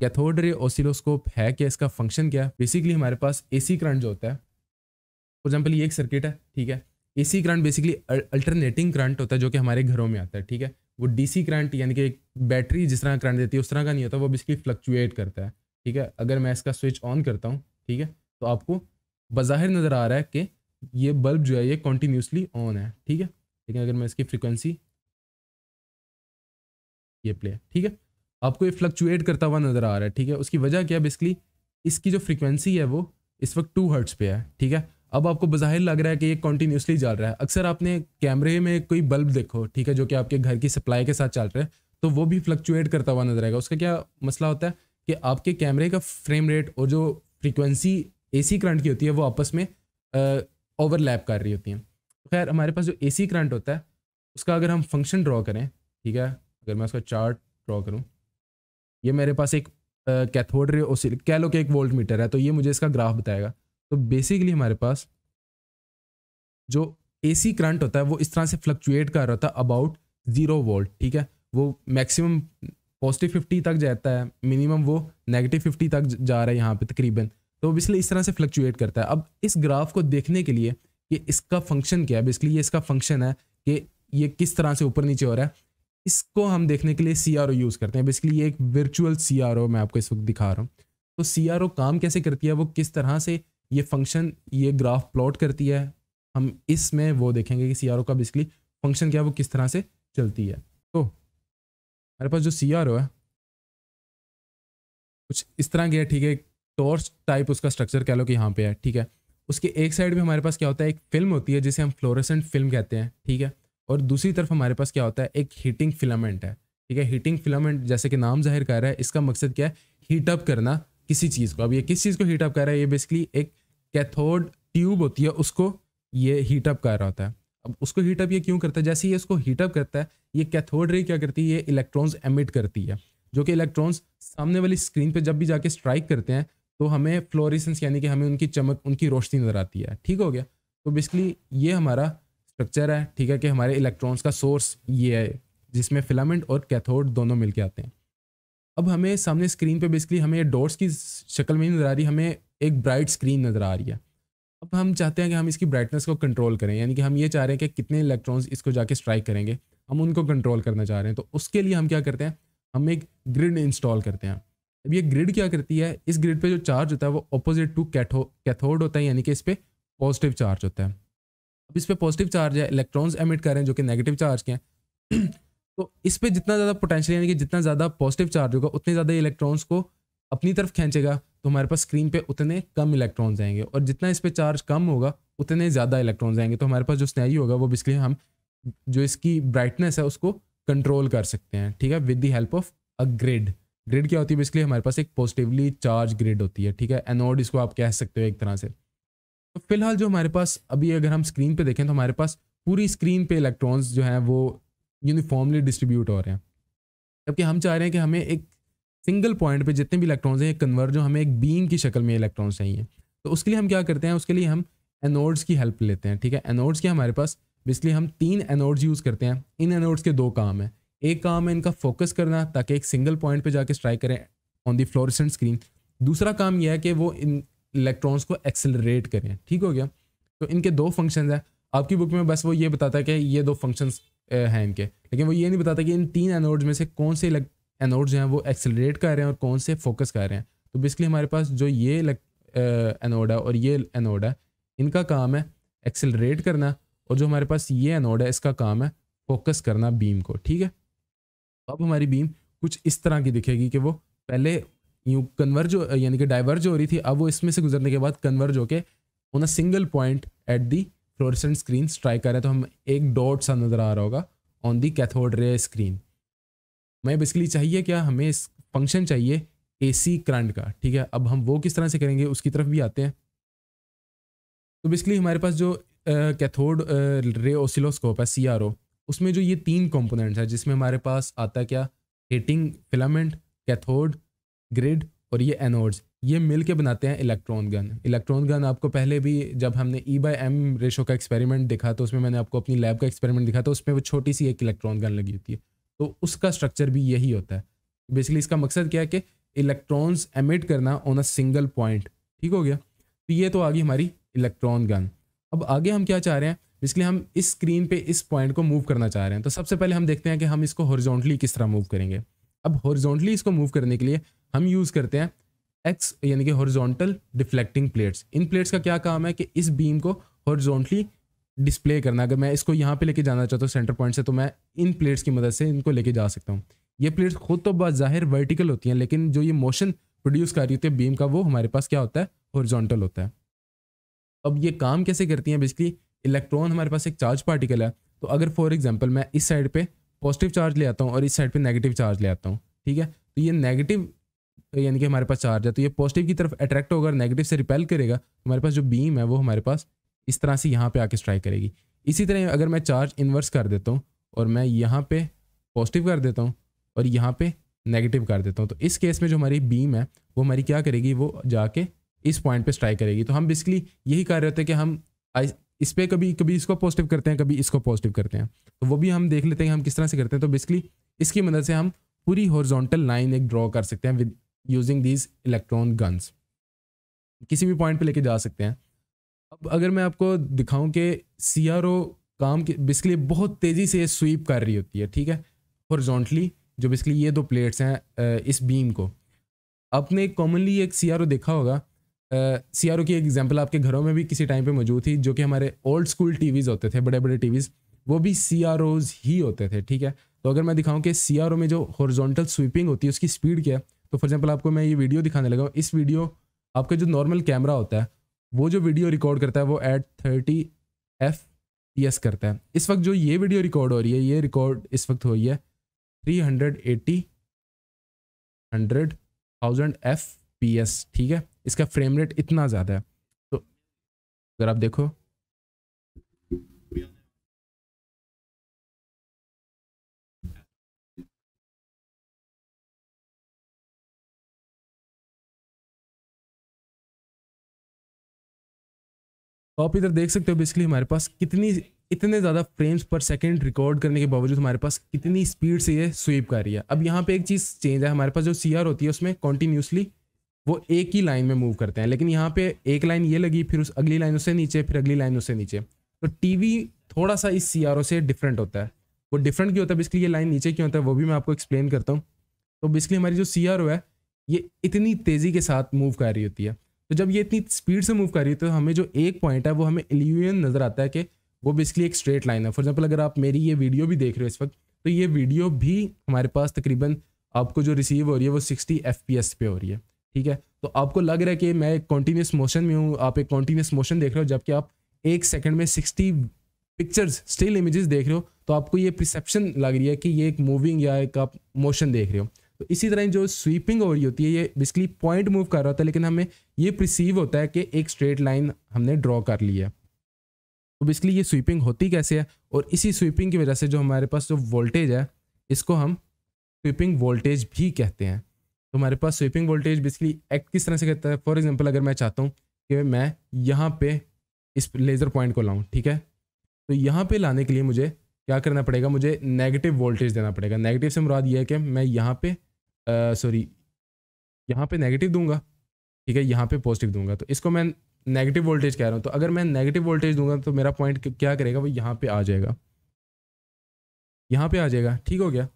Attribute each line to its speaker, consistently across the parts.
Speaker 1: cathode ray oscilloscope है क्या इसका फंक्शन क्या है बेसिकली हमारे पास एसी करंट जो होता है फॉर एग्जाम्पल ये एक सर्किट है ठीक है AC current basically alternating current होता है जो कि हमारे घरों में आता है ठीक है वो डीसी करंट यानी कि एक बैटरी जिस तरह करंट देती है उस तरह का नहीं होता वो बेसिकली फ्लक्चुएट करता है ठीक है अगर मैं इसका स्विच ऑन करता हूँ ठीक है तो आपको बाहिर नज़र आ रहा है कि ये बल्ब जो है ये कॉन्टीन्यूसली ऑन है ठीक है लेकिन अगर मैं इसकी फ्रिक्वेंसी ये प्ले ठीक है आपको ये फ्लक्चुएट करता हुआ नज़र आ रहा है ठीक है उसकी वजह क्या है बेसिकली इसकी जो फ्रिक्वेंसी है वो इस वक्त टू हर्ट्स पे है ठीक है अब आपको बाहिर लग रहा है कि ये कॉन्टीन्यूसली चल रहा है अक्सर आपने कैमरे में कोई बल्ब देखो ठीक है जो कि आपके घर की सप्लाई के साथ चल रहा है तो वो भी फ्लक्चुएट करता हुआ नजर आएगा उसका क्या मसला होता है कि आपके कैमरे का फ्रेम रेट और जो फ्रिक्वेंसी ए करंट की होती है वो आपस में ओवरलैप कर रही होती हैं तो खैर हमारे पास जो ए करंट होता है उसका अगर हम फंक्शन ड्रॉ करें ठीक है अगर मैं उसका चार्ट ड्रॉ करूँ ये मेरे पास एक कैथोड रे ओसिल कह लो कि एक वोल्ट मीटर है तो ये मुझे इसका ग्राफ बताएगा तो बेसिकली हमारे पास जो एसी करंट होता है वो इस तरह से फ्लक्चुएट कर रहा था अबाउट ज़ीरो वोल्ट ठीक है वो मैक्सिमम पॉजिटिव फिफ्टी तक जाता है मिनिमम वो नेगेटिव फिफ्टी तक जा रहा है यहाँ पे तकरीबन तो बेसिकली इस तरह से फ्लक्चुएट करता है अब इस ग्राफ को देखने के लिए कि इसका फंक्शन क्या है बेसिकली ये इसका फंक्शन है कि ये किस तरह से ऊपर नीचे हो रहा है इसको हम देखने के लिए सी यूज़ करते हैं बेसिकली ये एक वर्चुअल सी मैं आपको इस वक्त दिखा रहा हूँ तो सी काम कैसे करती है वो किस तरह से ये फंक्शन ये ग्राफ प्लॉट करती है हम इसमें वो देखेंगे कि सी का बेसिकली फंक्शन क्या है वो किस तरह से चलती है तो हमारे पास जो सी है कुछ इस तरह की है ठीक है टॉर्च टाइप उसका स्ट्रक्चर कह लो कि यहाँ पे है ठीक है उसके एक साइड में हमारे पास क्या होता है एक फिल्म होती है जिसे हम फ्लोरेसेंट फिल्म कहते हैं ठीक है और दूसरी तरफ हमारे पास क्या होता है एक हीटिंग फिलामेंट है ठीक है हीटिंग फिलामेंट जैसे कि नाम जाहिर कर रहा है इसका मकसद क्या है हीटअप करना किसी चीज़ को अब ये किस चीज़ को हीटअप कर रहा है ये बेसिकली एक कैथोड ट्यूब होती है उसको ये हीटअप कर रहा होता है अब उसको हीटअप ये क्यों करता है जैसे ये उसको हीटअप करता है ये कैथोड रे क्या करती है ये इलेक्ट्रॉन्स एमिट करती है जो कि इलेक्ट्रॉन्स सामने वाली स्क्रीन पर जब भी जाके स्ट्राइक करते हैं तो हमें फ्लोरिसेंस यानी कि हमें उनकी चमक उनकी रोशनी नज़र आती है ठीक हो गया तो बेसिकली ये हमारा स्ट्रक्चर है ठीक है कि हमारे इलेक्ट्रॉन्स का सोर्स ये है जिसमें फिलामेंट और कैथोड दोनों मिलके आते हैं अब हमें सामने स्क्रीन पे बेसिकली हमें डॉट्स की शक्ल में नज़र आ रही हमें एक ब्राइट स्क्रीन नज़र आ रही है अब हम चाहते हैं कि हम इसकी ब्राइटनेस को कंट्रोल करें यानी कि हम ये चाह रहे हैं कि कितने इलेक्ट्रॉन्स इसको जाके स्ट्राइक करेंगे हम उनको कंट्रोल करना चाह रहे हैं तो उसके लिए हम क्या करते हैं हम एक ग्रिड इंस्टॉल करते हैं अब ये ग्रिड क्या करती है इस ग्रिड पे जो चार्ज होता है वो अपोजिट टू कैथो कैथोड होता है यानी कि इस पर पॉजिटिव चार्ज होता है अब इस पर पॉजिटिव चार्ज है इलेक्ट्रॉन्स एमिट कर रहे हैं जो कि नेगेटिव चार्ज के हैं तो इस पर जितना ज़्यादा पोटेंशियल यानी कि जितना ज़्यादा पॉजिटिव चार्ज होगा उतने ज़्यादा इलेक्ट्रॉन्स को अपनी तरफ खींचेगा तो हमारे पास स्क्रीन पे उतने कम इलेक्ट्रॉन्स आएंगे और जितना इस पर चार्ज कम होगा उतने ज़्यादा इलेक्ट्रॉन्स आएंगे तो हमारे पास जो स्नेही होगा वो बेसिकली हम जो इसकी ब्राइटनेस है उसको कंट्रोल कर सकते हैं ठीक है with the help of a grid grid क्या होती है बेसिकली हमारे पास एक पॉजिटिवली चार्ज ग्रिड होती है ठीक है एनोड इसको आप कह सकते हो एक तरह से तो फिलहाल जो हमारे पास अभी अगर हम स्क्रीन पे देखें तो हमारे पास पूरी स्क्रीन पे इलेक्ट्रॉन्स जो हैं वो यूनिफॉर्मली डिस्ट्रीब्यूट हो रहे हैं जबकि हम चाह रहे हैं कि हमें एक सिंगल पॉइंट पे जितने भी इलेक्ट्रॉन्स हैं कन्वर्ट जो हमें एक बीम की शक्ल में इलेक्ट्रॉन्स चाहिए तो उसके लिए हम क्या करते हैं उसके लिए हम एनोड्स की हेल्प लेते हैं ठीक है एनोड्स के हमारे पास बेसिकली हम तीन एनोड्स यूज़ करते हैं इन एनोड्स के दो काम हैं एक काम है इनका फोकस करना ताकि एक सिंगल पॉइंट पे जाके स्ट्राइक करें ऑन दी फ्लोरिसेंट स्क्रीन दूसरा काम यह है कि वो इन इलेक्ट्रॉन्स को एक्सेलरेट करें ठीक हो गया तो इनके दो फंक्शन हैं आपकी बुक में बस वो ये बताता है कि ये दो फंक्शन हैं इनके लेकिन वो ये नहीं बताता कि इन तीन एनोड्स में से कौन से एनोड्स हैं वो एक्सेलरेट कर रहे हैं और कौन से फोकस कर रहे हैं तो बेसिकली हमारे पास जो ये एनोड है और ये एनोड है इनका काम है एक्सेलरेट करना और जो हमारे पास ये एनोड है इसका काम है फोकस करना बीम को ठीक है अब हमारी बीम कुछ इस तरह की दिखेगी कि वो पहले यूँ कन्वर्ज यानी कि डाइवर्ज हो रही थी अब वो इसमें से गुजरने के बाद कन्वर्ज होके on a single point at the fluorescent screen strike कर रहे हैं तो हम एक डॉट सा नज़र आ रहा होगा on the cathode ray screen मैं बेसिकली चाहिए क्या हमें इस फंक्शन चाहिए ए सी करंट का ठीक है अब हम वो किस तरह से करेंगे उसकी तरफ भी आते हैं तो बेसिकली हमारे पास जो कैथोड रे ओसिलोस्कोप है सी आर ओ उसमें जो ये तीन कॉम्पोनेंट्स है जिसमें हमारे पास आता है क्या हेटिंग फिलामेंट कैथोड ग्रिड और ये एनोड्स ये मिल के बनाते हैं इलेक्ट्रॉन गन इलेक्ट्रॉन गन आपको पहले भी जब हमने ई बाई एम रेशो का एक्सपेरिमेंट दिखा तो उसमें मैंने आपको अपनी लैब का एक्सपेरिमेंट दिखा तो उसमें वो छोटी सी एक इलेक्ट्रॉन गन लगी होती है तो उसका स्ट्रक्चर भी यही होता है बेसिकली इसका मकसद क्या है कि इलेक्ट्रॉन्स एमिट करना ऑन अ सिंगल पॉइंट ठीक हो गया तो ये तो आ गई हमारी इलेक्ट्रॉन गन अब आगे हम क्या चाह रहे हैं बेसिकली हम इस स्क्रीन पर इस पॉइंट को मूव करना चाह रहे हैं तो सबसे पहले हम देखते हैं कि हम इसको हॉरिजॉन्टली किस तरह मूव करेंगे अब हॉरिजॉन्टली इसको मूव करने के लिए हम यूज़ करते हैं एक्स यानी कि हॉरिजॉन्टल डिफ्लेक्टिंग प्लेट्स इन प्लेट्स का क्या काम है कि इस बीम को हॉरिजॉन्टली डिस्प्ले करना अगर मैं इसको यहाँ पे लेके जाना चाहता हूँ सेंटर पॉइंट से तो मैं इन प्लेट्स की मदद से इनको लेके जा सकता हूँ ये प्लेट्स खुद तो ज़ाहिर वर्टिकल होती हैं लेकिन जो ये मोशन प्रोड्यूस कर रही होती है बीम का वो हमारे पास क्या होता है हॉरिजॉन्टल होता है अब ये काम कैसे करती हैं बेसिकली इलेक्ट्रॉन हमारे पास एक चार्ज पार्टिकल है तो अगर फॉर एग्जाम्पल मैं इस साइड पर पॉजिटिव चार्ज ले आता हूँ और इस साइड पर नेगेटिव चार्ज ले आता हूँ ठीक है तो ये नेगेटिव तो यानी कि हमारे पास चार्ज है तो ये पॉजिटिव की तरफ अट्रैक्ट होगा नेगेटिव से रिपेल करेगा तो हमारे पास जो बीम है वो हमारे पास इस तरह से यहाँ पे आके स्ट्राइक करेगी इसी तरह अगर मैं चार्ज इन्वर्स कर देता हूँ और मैं यहाँ पे पॉजिटिव कर देता हूँ और यहाँ पे नेगेटिव कर देता हूँ तो इस केस में जो हमारी बीम है वो हमारी क्या करेगी वो जाके इस पॉइंट पे स्ट्राइक करेगी तो हम बेसिकली यही कर रहे होते हैं कि हम इस पर कभी कभी इसको पॉजिटिव करते हैं कभी इसको पॉजिटिव करते हैं तो वो भी हम देख लेते हैं हम किस तरह से करते हैं तो बेसिकली इसकी मदद से हम पूरी हॉर्जोंटल लाइन एक ड्रॉ कर सकते हैं with using these electron guns किसी भी पॉइंट पे लेके जा सकते हैं अब अगर मैं आपको दिखाऊं कि सी काम के बेसिकली बहुत तेज़ी से स्वीप कर रही होती है ठीक है हॉरिजॉन्टली जो बेसिकली ये दो प्लेट्स हैं इस बीम को आपने कॉमनली एक सी देखा होगा सी uh, की एग्जांपल आपके घरों में भी किसी टाइम पे मौजूद थी जो कि हमारे ओल्ड स्कूल टीवीज़ होते थे बड़े बड़े टीवीज़ वो भी सी ही होते थे ठीक है तो अगर मैं दिखाऊं कि सी में जो हॉर्जोंटल स्वीपिंग होती है उसकी स्पीड क्या है तो फॉर एग्जाम्पल आपको मैं ये वीडियो दिखाने लगा हूँ इस वीडियो आपका जो नॉर्मल कैमरा होता है वो जो वीडियो रिकॉर्ड करता है वो एट थर्टी एफ एस करता है इस वक्त जो ये वीडियो रिकॉर्ड हो रही है ये रिकॉर्ड इस वक्त हो रही है three hundred eighty hundred thousand F P S ठीक है इसका फ्रेम रेट इतना ज़्यादा है तो अगर आप देखो तो आप इधर देख सकते हो बेसिकली हमारे पास कितनी इतने ज़्यादा फ्रेम्स पर सेकंड रिकॉर्ड करने के बावजूद हमारे पास कितनी स्पीड से ये स्वीप कर रही है अब यहाँ पे एक चीज़ चेंज है हमारे पास जो सी होती है उसमें कॉन्टीन्यूसली वो एक ही लाइन में मूव करते हैं लेकिन यहाँ पे एक लाइन ये लगी फिर उस अगली लाइन उससे नीचे फिर अगली लाइन उससे नीचे तो टी थोड़ा सा इस सी से डिफरेंट होता है वो डिफरेंट क्यों होता है बेसिकली ये लाइन नीचे क्यों होता है वो भी मैं आपको एक्सप्लेन करता हूँ तो बेसिकली हमारी जो सी है ये इतनी तेज़ी के साथ मूव कर रही होती है तो जब ये इतनी स्पीड से मूव कर रही है तो हमें जो एक पॉइंट है वो हमें एल्यून नज़र आता है कि वो बेसिकली एक स्ट्रेट लाइन है फॉर एग्जाम्पल अगर आप मेरी ये वीडियो भी देख रहे हो इस वक्त तो ये वीडियो भी हमारे पास तकरीबन आपको जो रिसीव हो रही है वो सिक्सटी एफ पे हो रही है ठीक है तो आपको लग रहा है कि मैं एक कॉन्टीन्यूस मोशन में हूँ आप एक कॉन्टीन्यूस मोशन देख रहे हो जबकि आप एक सेकंड में सिक्सटी पिक्चर्स स्टिल इमेजेस देख रहे हो तो आपको ये प्रिसेप्शन लग रही है कि ये एक मूविंग या एक आप मोशन देख रहे हो तो इसी तरह जो स्वीपिंग हो रही होती है ये बेसिकली पॉइंट मूव कर रहा होता है लेकिन हमें ये प्रिसीव होता है कि एक स्ट्रेट लाइन हमने ड्रॉ कर ली है तो बेसिकली ये स्वीपिंग होती कैसे है और इसी स्वीपिंग की वजह से जो हमारे पास जो वोल्टेज है इसको हम स्वीपिंग वोल्टेज भी कहते हैं तो हमारे पास स्वीपिंग वोल्टेज बेसिकली एक्ट किस तरह से कहता है फॉर एग्जाम्पल अगर मैं चाहता हूँ कि मैं यहाँ पे इस लेज़र पॉइंट को लाऊँ ठीक है तो यहाँ पे लाने के लिए मुझे क्या करना पड़ेगा मुझे नेगेटिव वोल्टेज देना पड़ेगा नेगेटिव से मुराद ये है कि मैं यहाँ पे सॉरी यहाँ पे नेगेटिव दूंगा ठीक है यहाँ पे पॉजिटिव दूंगा तो इसको मैं नेगेटिव वोल्टेज कह रहा हूँ तो अगर मैं नेगेटिव वोल्टेज दूंगा तो मेरा पॉइंट क्या करेगा वो यहाँ पे आ जाएगा यहाँ पे आ जाएगा ठीक हो गया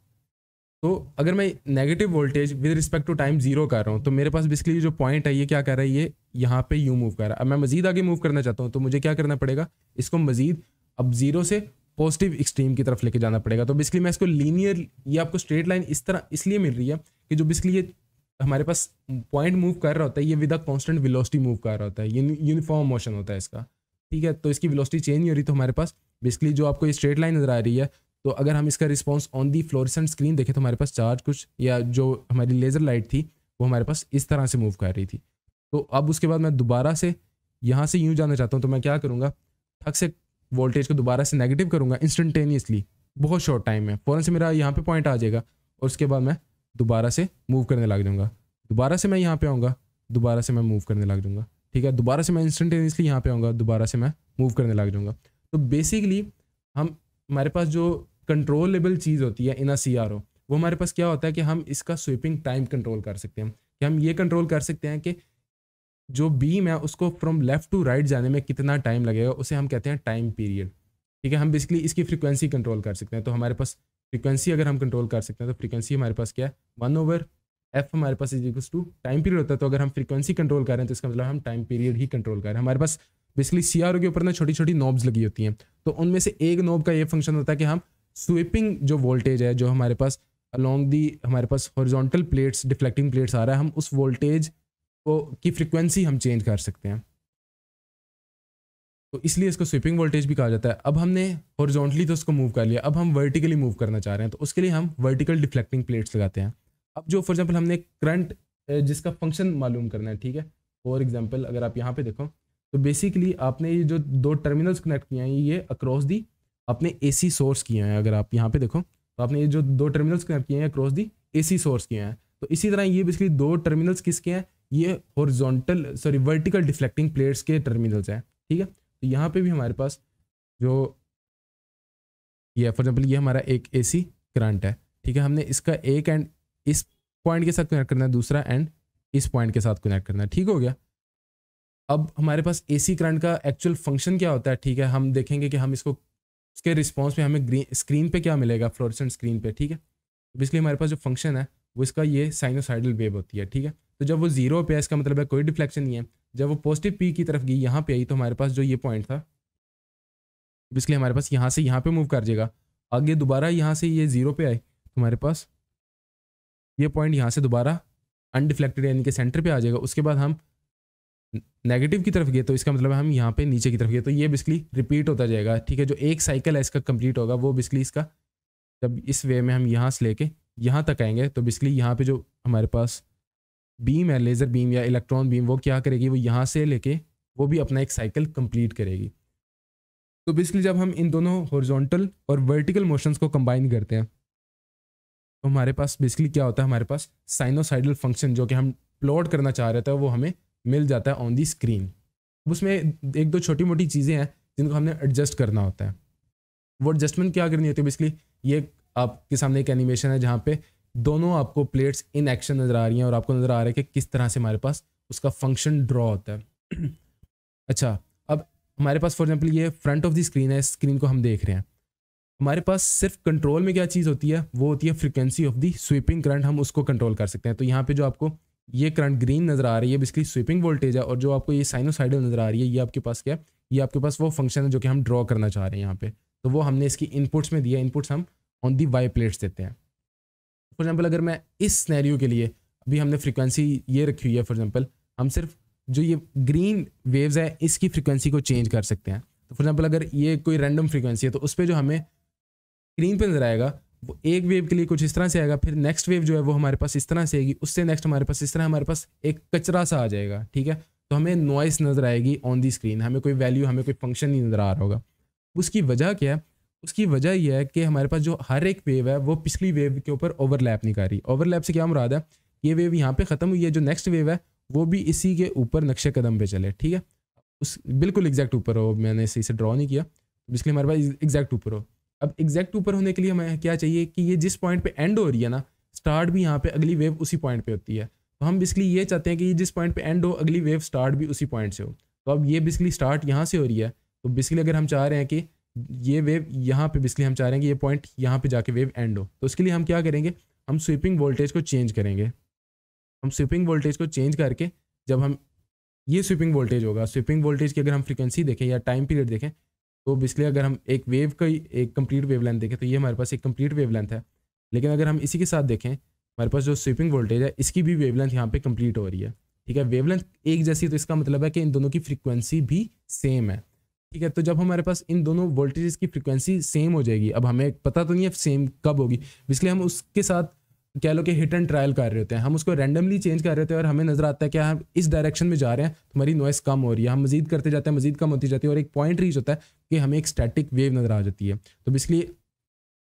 Speaker 1: तो अगर मैं negative voltage with respect to time zero कर रहा हूँ तो मेरे पास बेसिकली जो पॉइंट है ये क्या कर रहा है ये यहाँ पे यू मूव कर रहा है अब मैं मजीद आगे मूव करना चाहता हूँ तो मुझे क्या करना पड़ेगा इसको मजीद अब जीरो से पॉजिटिव एक्सट्रीम की तरफ लेके जाना पड़ेगा तो बेसिकली मैं इसको लीनियर ये आपको स्ट्रेट लाइन इस तरह इसलिए मिल रही है कि जो बेसिकली ये हमारे पास पॉइंट मूव कर रहा होता है ये with a constant velocity move कर रहा होता है यूनिफॉर्म मोशन होता है इसका ठीक है तो इसकी विलोसिटी चेंज नहीं हो रही तो हमारे पास बेसिकली जो आपको ये स्ट्रेट लाइन नज़र आ रही है तो अगर हम इसका response on the fluorescent screen देखें तो हमारे पास चार्ज कुछ या जो हमारी लेज़र लाइट थी वो हमारे पास इस तरह से मूव कर रही थी तो अब उसके बाद मैं दोबारा से यहाँ से यूँ जाना चाहता हूँ तो मैं क्या करूँगा ठक से वोल्टेज को दोबारा से नेगेटिव करूँगा इंस्टेंटेनियसली बहुत शॉर्ट टाइम में फ़ौरन से मेरा यहाँ पे पॉइंट आ जाएगा और उसके बाद मैं दोबारा से मूव करने लग जाऊँगा दोबारा से मैं यहाँ पे आऊँगा दोबारा से मैं मूव करने लग जाऊँगा ठीक है दोबारा से मैं इंस्टेंटेनियसली यहाँ पे आऊँगा दोबारा से मैं मूव करने लग जाऊँगा तो बेसिकली हम हमारे पास जो कंट्रोलेबल चीज़ होती है इन अ सी आर ओ वो हमारे पास क्या होता है कि हम इसका स्वीपिंग टाइम कंट्रोल कर सकते हैं कि हम ये कंट्रोल कर सकते हैं कि जो बीम है उसको फ्रॉम लेफ़्ट टू राइट जाने में कितना टाइम लगेगा उसे हम कहते हैं टाइम पीरियड ठीक है हम बेसिकली इसकी फ्रिक्वेंसी कंट्रोल कर सकते हैं तो हमारे पास फ्रीक्वेंसी अगर हम कंट्रोल कर सकते हैं तो फ्रीक्वेंसी हमारे पास क्या है वन ओवर एफ हमारे पास is equal to time period होता है तो अगर हम फ्रीक्वेंसी कंट्रोल कर रहे हैं तो इसका मतलब हम टाइम पीरियड ही कंट्रोल कर रहे हैं हमारे पास बेसिकली सी के ऊपर ना छोटी छोटी नॉब्स लगी होती हैं तो उनमें से एक नॉब का ये फंक्शन होता है कि हम स्वीपिंग जो वोल्टेज है जो हमारे पास अलॉन्ग दी हमारे पास हॉरिजॉन्टल प्लेट्स डिफ्लेक्टिंग प्लेट्स आ रहा है हम उस वोल्टेज को की फ्रिक्वेंसी हम चेंज कर सकते हैं तो इसलिए इसको स्विपिंग वोल्टेज भी कहा जाता है अब हमने हॉरिजॉन्टली तो उसको मूव कर लिया अब हम वर्टिकली मूव करना चाह रहे हैं तो उसके लिए हम वर्टिकल डिफ्लेक्टिंग प्लेट्स लगाते हैं अब जो फॉर एग्जाम्पल हमने करंट जिसका फंक्शन मालूम करना है ठीक है फॉर एग्जाम्पल अगर आप यहाँ पे देखो तो बेसिकली आपने ये जो दो टर्मिनल्स कनेक्ट किए हैं ये अक्रॉस दी आपने ए सोर्स किए हैं अगर आप यहाँ पे देखो तो आपने ये जो दो टर्मिनल्स कनेक्ट किए हैं अक्रॉस दी ए सोर्स किए हैं तो इसी तरह ये बेसिकली दो टर्मिनल्स किसके हैं ये horizontal sorry vertical deflecting plates के टर्मिनल्स हैं ठीक है तो यहाँ पे भी हमारे पास जो ये फॉर एग्जाम्पल ये हमारा एक ए सी करंट है ठीक है हमने इसका एक एंड इस पॉइंट के साथ कनेक्ट करना है दूसरा एंड इस पॉइंट के साथ कनेक्ट करना है ठीक हो गया अब हमारे पास ए सी करंट का एक्चुअल फंक्शन क्या होता है ठीक है हम देखेंगे कि हम इसको उसके रिस्पॉन्स में हमें ग्रीन स्क्रीन पर क्या मिलेगा फ्लोरसेंट स्क्रीन पर ठीक है इसलिए हमारे पास जो फंक्शन है वो इसका ये साइनोसाइडल वेव होती है ठीक है तो जब वो जीरो पे है इसका मतलब है कोई डिफ्लेक्शन नहीं है जब वो पॉजिटिव पी की तरफ गई यहाँ पे आई तो हमारे पास जो ये पॉइंट था इसलिए हमारे पास यहाँ से यहाँ पे मूव कर जाएगा आगे दोबारा यहाँ से ये जीरो पे आए तो हमारे पास ये पॉइंट यहाँ से दोबारा अनडिफ्लेक्टेड यानी कि सेंटर पे आ जाएगा उसके बाद हम नेगेटिव की तरफ गए तो इसका मतलब हम यहाँ पे नीचे की तरफ गए तो ये बेसिकली रिपीट होता जाएगा ठीक है जो एक साइकिल है इसका कंप्लीट होगा वो बेसिकली इसका जब इस वे में हम यहाँ से लेके यहाँ तक आएंगे तो बेसिकली यहाँ पे जो हमारे पास बीम है लेज़र बीम या इलेक्ट्रॉन बीम वो क्या करेगी वो यहाँ से लेके वो भी अपना एक साइकिल कंप्लीट करेगी तो बेसिकली जब हम इन दोनों हॉरिजॉन्टल और वर्टिकल मोशंस को कंबाइन करते हैं तो हमारे पास बेसिकली क्या होता है हमारे पास साइनोसाइडल फंक्शन जो कि हम प्लॉट करना चाह रहे थे वो हमें मिल जाता है ऑन दी स्क्रीन अब उसमें एक दो छोटी मोटी चीज़ें हैं जिनको हमने एडजस्ट करना होता है वो एडजस्टमेंट क्या करनी होती है बेसिकली ये आपके सामने एक एनिमेशन है जहाँ पे दोनों आपको प्लेट्स इन एक्शन नज़र आ रही हैं और आपको नज़र आ रहा है कि किस तरह से हमारे पास उसका फंक्शन ड्रॉ होता है अच्छा अब हमारे पास फॉर एग्जांपल ये फ्रंट ऑफ द स्क्रीन है स्क्रीन को हम देख रहे हैं हमारे पास सिर्फ कंट्रोल में क्या चीज़ होती है वो होती है frequency of the sweeping current हम उसको कंट्रोल कर सकते हैं तो यहाँ पे जो आपको ये करंट ग्रीन नज़र आ रही है बेसिकली स्वीपिंग वोल्टेज है और जो आपको ये साइनोसाइडल नज़र आ रही है ये आपके पास क्या है ये आपके पास वो फंक्शन है जो कि हम ड्रॉ करना चाह रहे हैं यहाँ पे तो वो हमने इसकी इनपुट्स में दिया इनपुट्स हम ऑन दी वाई प्लेट्स देते हैं फॉर एग्जाम्पल अगर मैं इस स्नैरियो के लिए अभी हमने फ्रिक्वेंसी ये रखी हुई है फॉर एग्जाम्पल हम सिर्फ जो ये ग्रीन वेव्स है इसकी फ्रिक्वेंसी को चेंज कर सकते हैं तो फॉर एग्जाम्पल अगर ये कोई रैंडम फ्रिक्वेंसी है तो उस पर जो हमें स्क्रीन पर नजर आएगा वो एक वेव के लिए कुछ इस तरह से आएगा फिर नेक्स्ट वेव जो है वो हमारे पास इस तरह से आएगी उससे नेक्स्ट हमारे पास इस तरह हमारे पास एक कचरा सा आ जाएगा ठीक है तो हमें नॉइस नज़र आएगी ऑन दी स्क्रीन हमें कोई वैल्यू हमें कोई फंक्शन नहीं नज़र आ रहा होगा उसकी वजह क्या है उसकी वजह यह है कि हमारे पास जो हर एक वेव है वो पिछली वेव के ऊपर ओवरलैप नहीं कर रही ओवरलैप से क्या मुराद है ये वेव यहाँ पे ख़त्म हुई है जो नेक्स्ट वेव है वो भी इसी के ऊपर नक्शे कदम पे चले ठीक है उस बिल्कुल एग्जैक्ट ऊपर हो मैंने सही से ड्रॉ नहीं किया इसलिए तो हमारे पास एग्जैक्ट ऊपर हो अब एग्जैक्ट ऊपर होने के लिए हमें क्या चाहिए कि ये जिस पॉइंट पे एंड हो रही है ना स्टार्ट भी यहाँ पे अगली वेव उसी पॉइंट पे होती है तो हम बेसिकली ये चाहते हैं कि ये जिस पॉइंट पे एंड हो अगली वेव स्टार्ट भी उसी पॉइंट से हो तो अब ये बेसिकली स्टार्ट यहाँ से हो रही है तो बेसिकली अगर हम चाह रहे हैं कि ये वेव यहाँ पे बेसिकली हम चाह रहे हैं कि ये पॉइंट यहाँ पे जाके वेव एंड हो तो उसके लिए हम क्या करेंगे हम स्वीपिंग वोल्टेज को चेंज करेंगे हम स्वीपिंग वोल्टेज को चेंज करके जब हम ये स्वीपिंग वोल्टेज होगा स्वीपिंग वोल्टेज की अगर हम फ्रिक्वेंसी देखें या टाइम पीरियड देखें तो बेसिकली अगर हम एक वेव का एक कम्प्लीट वेव लेंथ देखें तो ये हमारे पास एक कम्प्लीट वेव लेंथ है लेकिन अगर हम इसी के साथ देखें हमारे पास जो स्वीपिंग वोल्टेज है इसकी भी वेव लेंथ यहाँ पे कंप्लीट हो रही है ठीक है वेवलेंथ एक जैसी तो इसका मतलब है कि इन दोनों की फ्रीक्वेंसी भी सेम है ठीक है तो जब हमारे पास इन दोनों वोल्टेजेस की फ्रिक्वेंसी सेम हो जाएगी अब हमें पता तो नहीं है सेम कब होगी इसलिए हम उसके साथ कह लो कि हिट एंड ट्रायल कर रहे होते हैं हम उसको रैंडमली चेंज कर रहे होते हैं और हमें नज़र आता है कि हम इस डायरेक्शन में जा रहे हैं तो हमारी नॉइस कम हो रही है हम मजीद करते जाते हैं मजीद कम होती जाती है और एक पॉइंट रीच होता है कि हमें एक स्टैटिक वेव नज़र आ जाती है तो इसलिए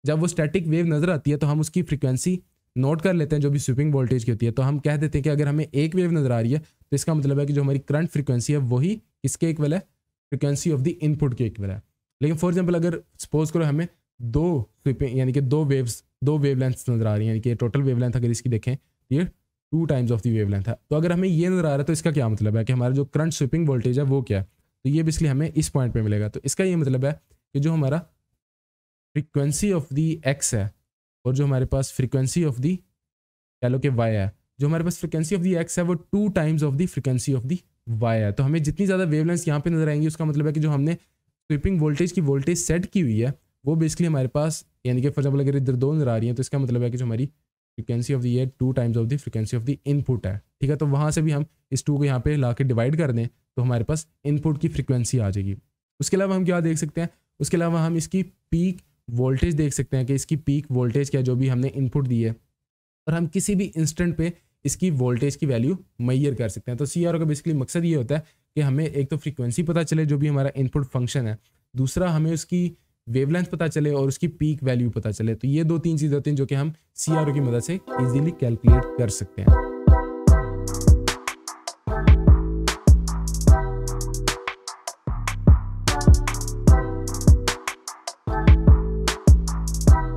Speaker 1: जब वो स्टैटिक वेव नज़र आती है तो हम उसकी फ्रिक्वेंसी नोट कर लेते हैं जो भी स्विपिंग वोल्टेज की होती है तो हम कह देते हैं कि अगर हमें एक वेव नज़र आ रही है तो इसका मतलब है कि जो हमारी करंट फ्रिक्वेंसी है वही इसके एक है फ्रिक्वेंसी ऑफ द इनपुट के इक्वल है लेकिन फॉर एग्जाम्पल अगर सपोज करो हमें दो स्विपिंग यानी कि दो वेव्स दो वेव लेंथ नजर आ रही है यानी कि टोटल वेव लेंथ अगर इसकी देखें ये two times of the wave length है तो अगर हमें ये नजर आ रहा है तो इसका क्या मतलब है कि हमारा जो करंट स्विपिंग वोल्टेज है वो क्या है तो ये बेसिकली हमें इस पॉइंट पे मिलेगा तो इसका ये मतलब है कि जो हमारा फ्रिक्वेंसी ऑफ दी एक्स है और जो हमारे पास फ्रिक्वेंसी ऑफ दी कह लो कि वाई है जो हमारे पास फ्रिक्वेंसी ऑफ दी एक्स है वो two times of the frequency of the Y है तो हमें जितनी ज़्यादा वेवलेंस यहाँ पे नजर आएंगी उसका मतलब है कि जो हमने स्वीपिंग वोल्टेज की वोल्टेज सेट की हुई है वो बेसिकली हमारे पास यानी कि फॉर एग्जाम्पल अगर इधर दो नजर आ रही है तो इसका मतलब है कि जो हमारी frequency of the ear two times of the frequency of the input है ठीक है तो वहाँ से भी हम इस टू को यहाँ पे ला के डिवाइड कर दें तो हमारे पास इनपुट की फ्रिक्वेंसी आ जाएगी उसके अलावा हम क्या देख सकते हैं उसके अलावा हम इसकी पीक वोल्टेज देख सकते हैं कि इसकी पीक वोल्टेज क्या जो भी हमने इनपुट दी है और हम किसी भी इंस्टेंट पे इसकी वोल्टेज की वैल्यू मैयर कर सकते हैं तो सी का बेसिकली मकसद ये होता है कि हमें एक तो फ्रीक्वेंसी पता चले जो भी हमारा इनपुट फंक्शन है दूसरा हमें उसकी वेवलेंथ पता चले और उसकी पीक वैल्यू पता चले तो ये दो तीन चीज़ें होती हैं जो कि हम सी की मदद से इजीली कैलकुलेट कर सकते हैं